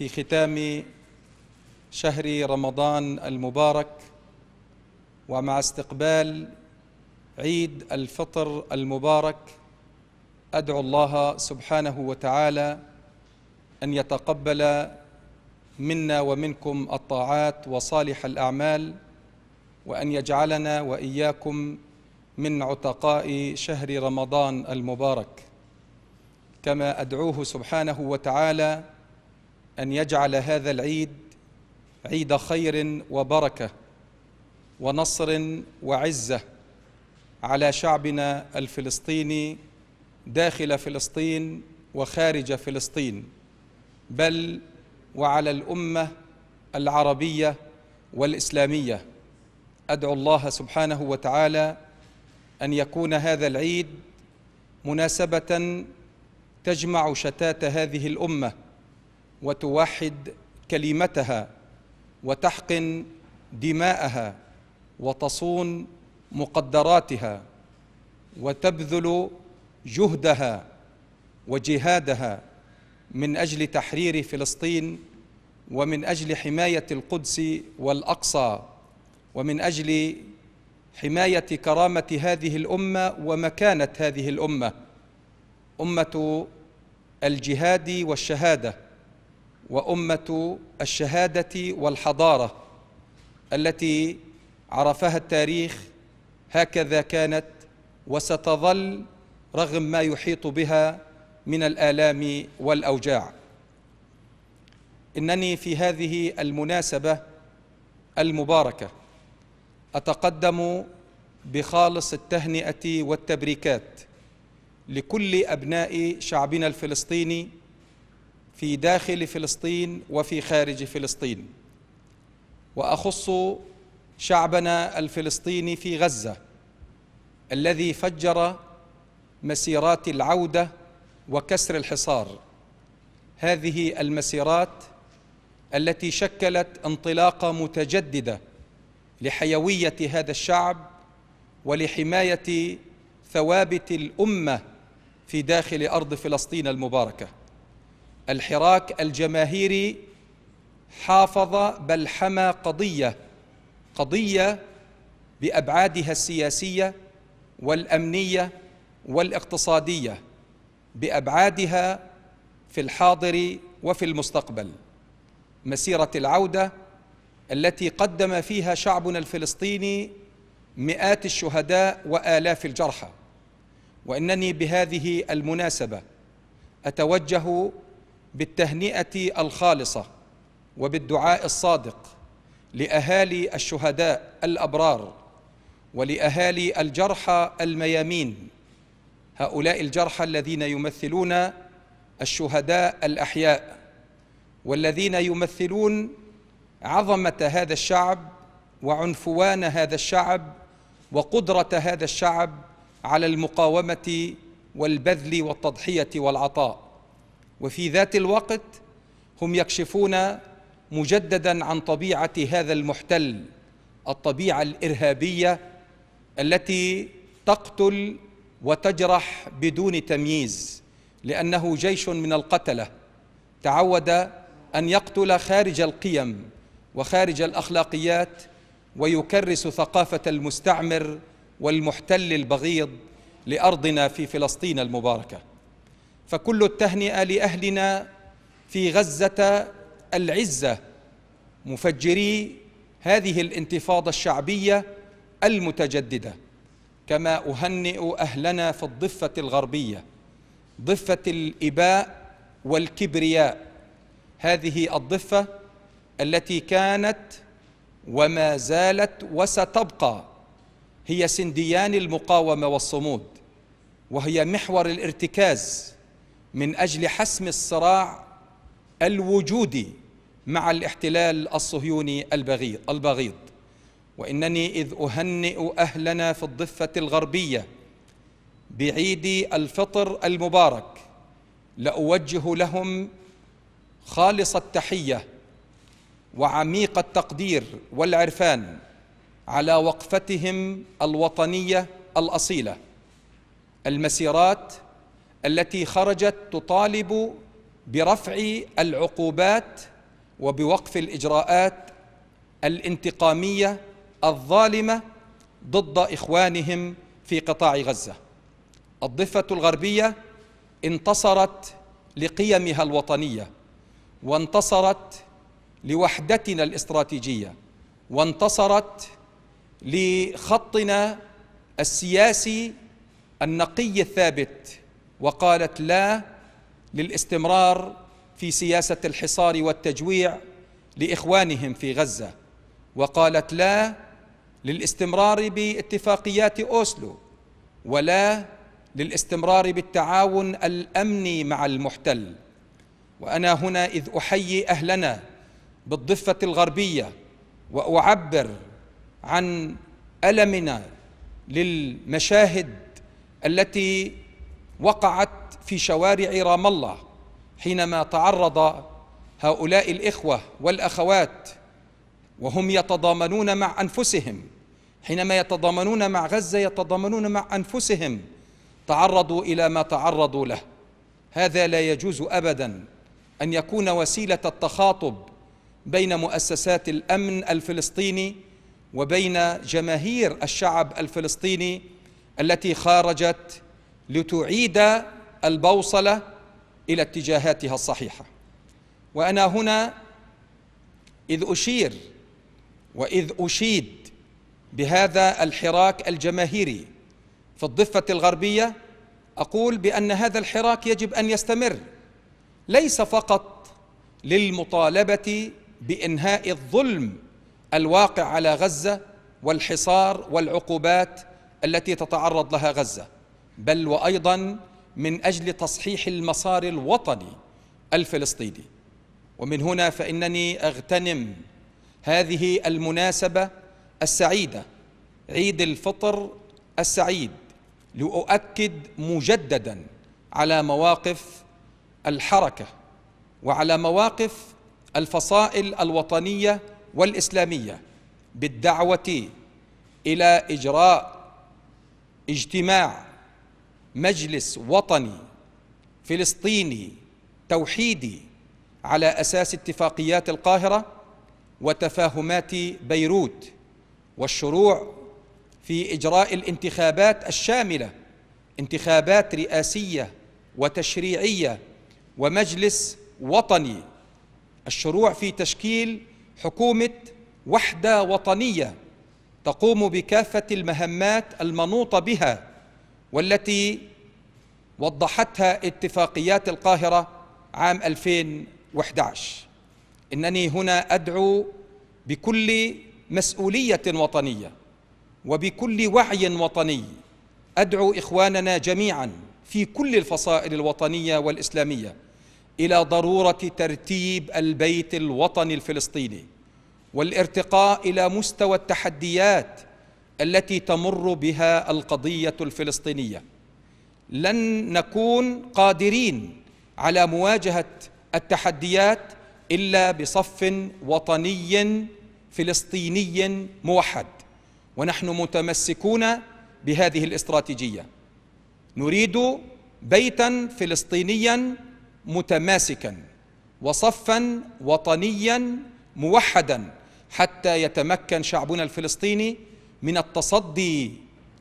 في ختام شهر رمضان المبارك ومع استقبال عيد الفطر المبارك ادعو الله سبحانه وتعالى ان يتقبل منا ومنكم الطاعات وصالح الاعمال وان يجعلنا واياكم من عتقاء شهر رمضان المبارك كما ادعوه سبحانه وتعالى ان يجعل هذا العيد عيد خير وبركه ونصر وعزه على شعبنا الفلسطيني داخل فلسطين وخارج فلسطين بل وعلى الامه العربيه والاسلاميه ادعو الله سبحانه وتعالى ان يكون هذا العيد مناسبه تجمع شتات هذه الامه وتوحد كلمتها وتحقن دماءها وتصون مقدراتها وتبذل جهدها وجهادها من اجل تحرير فلسطين ومن اجل حمايه القدس والاقصى ومن اجل حمايه كرامه هذه الامه ومكانه هذه الامه امه الجهاد والشهاده وامه الشهاده والحضاره التي عرفها التاريخ هكذا كانت وستظل رغم ما يحيط بها من الالام والاوجاع انني في هذه المناسبه المباركه اتقدم بخالص التهنئه والتبريكات لكل ابناء شعبنا الفلسطيني في داخل فلسطين وفي خارج فلسطين واخص شعبنا الفلسطيني في غزه الذي فجر مسيرات العوده وكسر الحصار هذه المسيرات التي شكلت انطلاقه متجدده لحيويه هذا الشعب ولحمايه ثوابت الامه في داخل ارض فلسطين المباركه الحراك الجماهيري حافظ بل حمى قضيه قضيه بابعادها السياسيه والامنيه والاقتصاديه بابعادها في الحاضر وفي المستقبل مسيره العوده التي قدم فيها شعبنا الفلسطيني مئات الشهداء والاف الجرحى وانني بهذه المناسبه اتوجه بالتهنئه الخالصه وبالدعاء الصادق لاهالي الشهداء الابرار ولاهالي الجرحى الميامين هؤلاء الجرحى الذين يمثلون الشهداء الاحياء والذين يمثلون عظمه هذا الشعب وعنفوان هذا الشعب وقدره هذا الشعب على المقاومه والبذل والتضحيه والعطاء وفي ذات الوقت هم يكشفون مجددا عن طبيعه هذا المحتل الطبيعه الارهابيه التي تقتل وتجرح بدون تمييز لانه جيش من القتله تعود ان يقتل خارج القيم وخارج الاخلاقيات ويكرس ثقافه المستعمر والمحتل البغيض لارضنا في فلسطين المباركه فكل التهنئه لاهلنا في غزه العزه مفجري هذه الانتفاضه الشعبيه المتجدده كما اهنئ اهلنا في الضفه الغربيه ضفه الاباء والكبرياء هذه الضفه التي كانت وما زالت وستبقى هي سنديان المقاومه والصمود وهي محور الارتكاز من اجل حسم الصراع الوجودي مع الاحتلال الصهيوني البغيض البغيض وانني اذ اهنئ اهلنا في الضفه الغربيه بعيد الفطر المبارك لاوجه لهم خالص التحيه وعميق التقدير والعرفان على وقفتهم الوطنيه الاصيله المسيرات التي خرجت تطالب برفع العقوبات وبوقف الاجراءات الانتقاميه الظالمه ضد اخوانهم في قطاع غزه الضفه الغربيه انتصرت لقيمها الوطنيه وانتصرت لوحدتنا الاستراتيجيه وانتصرت لخطنا السياسي النقي الثابت وقالت لا للاستمرار في سياسه الحصار والتجويع لاخوانهم في غزه وقالت لا للاستمرار باتفاقيات اوسلو ولا للاستمرار بالتعاون الامني مع المحتل وانا هنا اذ احيي اهلنا بالضفه الغربيه واعبر عن المنا للمشاهد التي وقعت في شوارع رام الله حينما تعرض هؤلاء الاخوه والاخوات وهم يتضامنون مع انفسهم حينما يتضامنون مع غزه يتضامنون مع انفسهم تعرضوا الى ما تعرضوا له هذا لا يجوز ابدا ان يكون وسيله التخاطب بين مؤسسات الامن الفلسطيني وبين جماهير الشعب الفلسطيني التي خرجت لتعيد البوصلة إلى اتجاهاتها الصحيحة وأنا هنا إذ أشير وإذ أشيد بهذا الحراك الجماهيري في الضفة الغربية أقول بأن هذا الحراك يجب أن يستمر ليس فقط للمطالبة بإنهاء الظلم الواقع على غزة والحصار والعقوبات التي تتعرض لها غزه بل وايضا من اجل تصحيح المسار الوطني الفلسطيني ومن هنا فانني اغتنم هذه المناسبه السعيده عيد الفطر السعيد لاؤكد مجددا على مواقف الحركه وعلى مواقف الفصائل الوطنيه والاسلاميه بالدعوه الى اجراء اجتماع مجلس وطني فلسطيني توحيدي على اساس اتفاقيات القاهره وتفاهمات بيروت والشروع في اجراء الانتخابات الشامله انتخابات رئاسيه وتشريعيه ومجلس وطني الشروع في تشكيل حكومه وحده وطنيه تقوم بكافه المهمات المنوطه بها والتي وضحتها اتفاقيات القاهرة عام 2011 إنني هنا أدعو بكل مسؤولية وطنية وبكل وعي وطني أدعو إخواننا جميعا في كل الفصائل الوطنية والإسلامية إلى ضرورة ترتيب البيت الوطني الفلسطيني والارتقاء إلى مستوى التحديات التي تمر بها القضيه الفلسطينيه لن نكون قادرين على مواجهه التحديات الا بصف وطني فلسطيني موحد ونحن متمسكون بهذه الاستراتيجيه نريد بيتا فلسطينيا متماسكا وصفا وطنيا موحدا حتى يتمكن شعبنا الفلسطيني من التصدي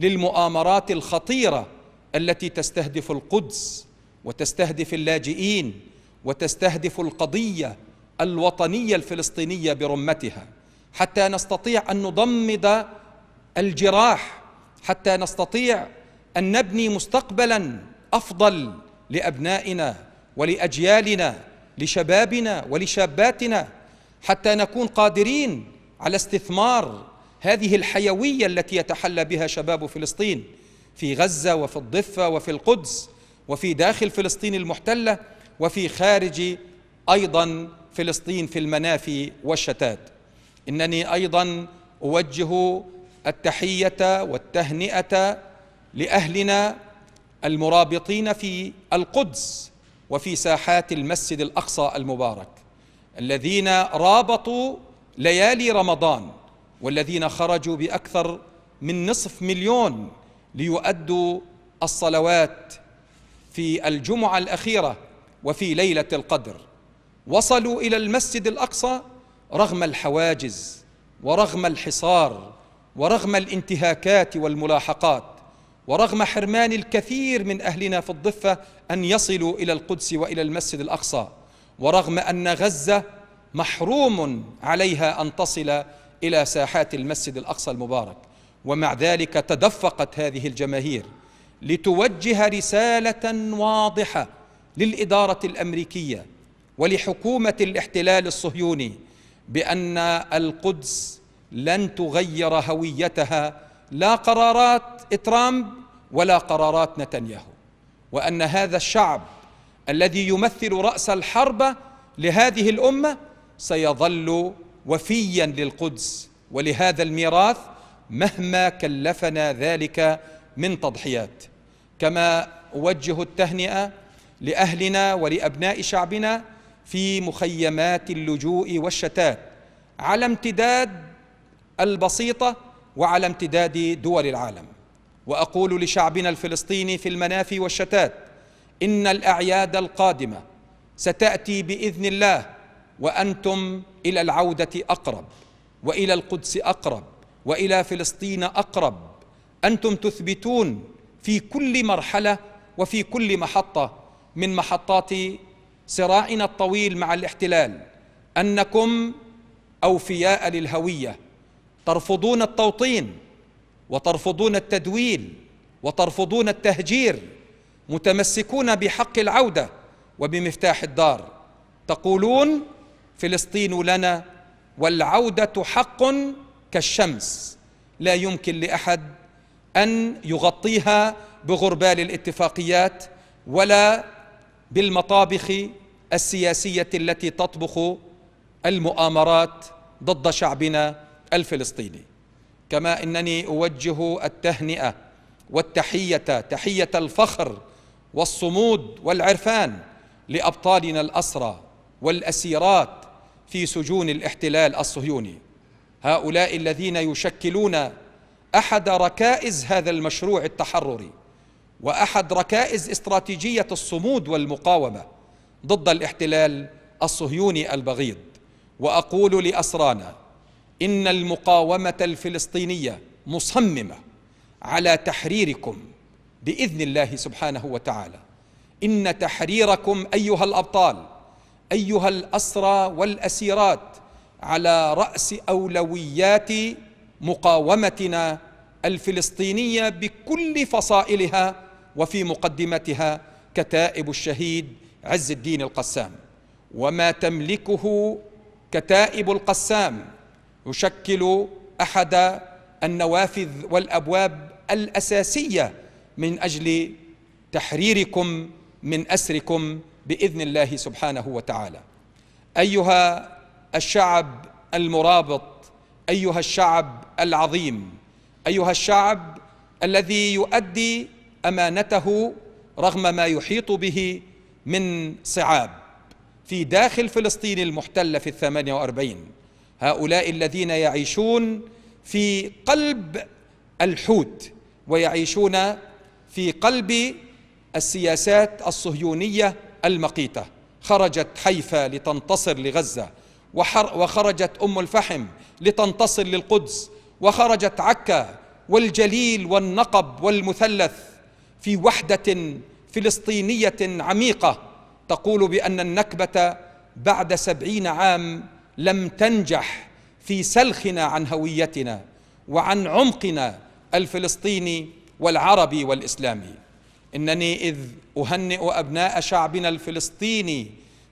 للمؤامرات الخطيره التي تستهدف القدس وتستهدف اللاجئين وتستهدف القضيه الوطنيه الفلسطينيه برمتها حتى نستطيع ان نضمد الجراح حتى نستطيع ان نبني مستقبلا افضل لابنائنا ولاجيالنا لشبابنا ولشاباتنا حتى نكون قادرين على استثمار هذه الحيويه التي يتحلى بها شباب فلسطين في غزه وفي الضفه وفي القدس وفي داخل فلسطين المحتله وفي خارج ايضا فلسطين في المنافي والشتات انني ايضا اوجه التحيه والتهنئه لاهلنا المرابطين في القدس وفي ساحات المسجد الاقصى المبارك الذين رابطوا ليالي رمضان والذين خرجوا باكثر من نصف مليون ليؤدوا الصلوات في الجمعه الاخيره وفي ليله القدر وصلوا الى المسجد الاقصى رغم الحواجز ورغم الحصار ورغم الانتهاكات والملاحقات ورغم حرمان الكثير من اهلنا في الضفه ان يصلوا الى القدس والى المسجد الاقصى ورغم ان غزه محروم عليها ان تصل إلى ساحات المسجد الأقصى المبارك ومع ذلك تدفقت هذه الجماهير لتوجه رسالة واضحة للإدارة الأمريكية ولحكومة الاحتلال الصهيوني بأن القدس لن تغير هويتها لا قرارات ترامب ولا قرارات نتنياهو وأن هذا الشعب الذي يمثل رأس الحرب لهذه الأمة سيظل وفيا للقدس ولهذا الميراث مهما كلفنا ذلك من تضحيات كما اوجه التهنئه لاهلنا ولابناء شعبنا في مخيمات اللجوء والشتات على امتداد البسيطه وعلى امتداد دول العالم واقول لشعبنا الفلسطيني في المنافي والشتات ان الاعياد القادمه ستاتي باذن الله وانتم الى العوده اقرب والى القدس اقرب والى فلسطين اقرب انتم تثبتون في كل مرحله وفي كل محطه من محطات صراعنا الطويل مع الاحتلال انكم اوفياء للهويه ترفضون التوطين وترفضون التدويل وترفضون التهجير متمسكون بحق العوده وبمفتاح الدار تقولون فلسطين لنا والعوده حق كالشمس لا يمكن لاحد ان يغطيها بغربال الاتفاقيات ولا بالمطابخ السياسيه التي تطبخ المؤامرات ضد شعبنا الفلسطيني كما انني اوجه التهنئه والتحيه تحيه الفخر والصمود والعرفان لابطالنا الاسرى والاسيرات في سجون الاحتلال الصهيوني هؤلاء الذين يشكلون احد ركائز هذا المشروع التحرري واحد ركائز استراتيجيه الصمود والمقاومه ضد الاحتلال الصهيوني البغيض واقول لاسرانا ان المقاومه الفلسطينيه مصممه على تحريركم باذن الله سبحانه وتعالى ان تحريركم ايها الابطال ايها الاسرى والاسيرات على راس اولويات مقاومتنا الفلسطينيه بكل فصائلها وفي مقدمتها كتائب الشهيد عز الدين القسام وما تملكه كتائب القسام يشكل احد النوافذ والابواب الاساسيه من اجل تحريركم من اسركم باذن الله سبحانه وتعالى ايها الشعب المرابط ايها الشعب العظيم ايها الشعب الذي يؤدي امانته رغم ما يحيط به من صعاب في داخل فلسطين المحتله في الثمانيه واربعين هؤلاء الذين يعيشون في قلب الحوت ويعيشون في قلب السياسات الصهيونيه المقيتة خرجت حيفا لتنتصر لغزة وخرجت أم الفحم لتنتصر للقدس وخرجت عكا والجليل والنقب والمثلث في وحدة فلسطينية عميقة تقول بأن النكبة بعد سبعين عام لم تنجح في سلخنا عن هويتنا وعن عمقنا الفلسطيني والعربي والإسلامي انني اذ اهنئ ابناء شعبنا الفلسطيني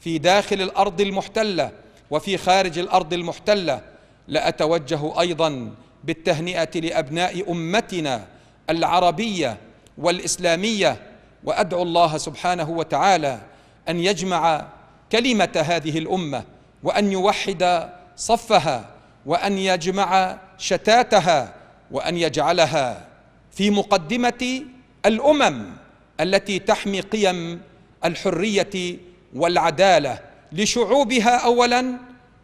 في داخل الارض المحتله وفي خارج الارض المحتله لاتوجه ايضا بالتهنئه لابناء امتنا العربيه والاسلاميه وادعو الله سبحانه وتعالى ان يجمع كلمه هذه الامه وان يوحد صفها وان يجمع شتاتها وان يجعلها في مقدمه الامم التي تحمي قيم الحريه والعداله لشعوبها اولا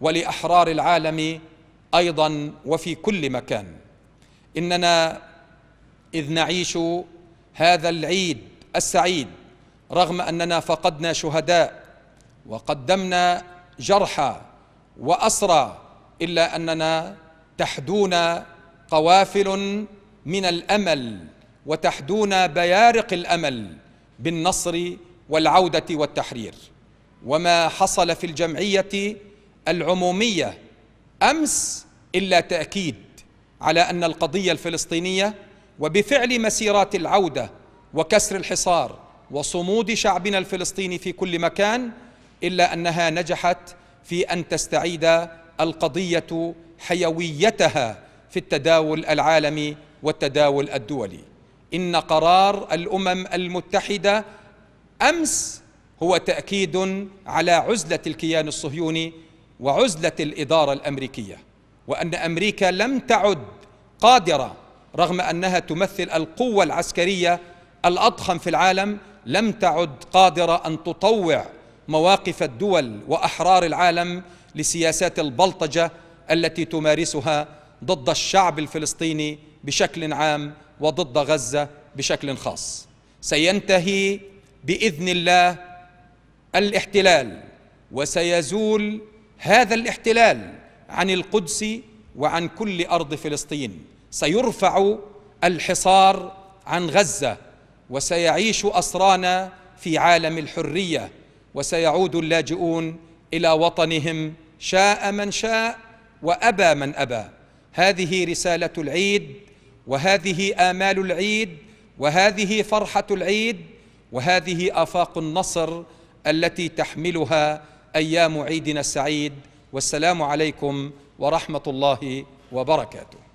ولاحرار العالم ايضا وفي كل مكان اننا اذ نعيش هذا العيد السعيد رغم اننا فقدنا شهداء وقدمنا جرحى واسرى الا اننا تحدونا قوافل من الامل وتحدون بيارق الامل بالنصر والعوده والتحرير وما حصل في الجمعيه العموميه امس الا تاكيد على ان القضيه الفلسطينيه وبفعل مسيرات العوده وكسر الحصار وصمود شعبنا الفلسطيني في كل مكان الا انها نجحت في ان تستعيد القضيه حيويتها في التداول العالمي والتداول الدولي إن قرار الأمم المتحدة أمس هو تأكيد على عزلة الكيان الصهيوني وعزلة الإدارة الأمريكية وأن أمريكا لم تعد قادرة رغم أنها تمثل القوة العسكرية الأضخم في العالم لم تعد قادرة أن تطوع مواقف الدول وأحرار العالم لسياسات البلطجة التي تمارسها ضد الشعب الفلسطيني بشكل عام وضد غزه بشكل خاص سينتهي باذن الله الاحتلال وسيزول هذا الاحتلال عن القدس وعن كل ارض فلسطين سيرفع الحصار عن غزه وسيعيش اسرانا في عالم الحريه وسيعود اللاجئون الى وطنهم شاء من شاء وابى من ابى هذه رساله العيد وهذه آمال العيد وهذه فرحة العيد وهذه آفاق النصر التي تحملها أيام عيدنا السعيد والسلام عليكم ورحمة الله وبركاته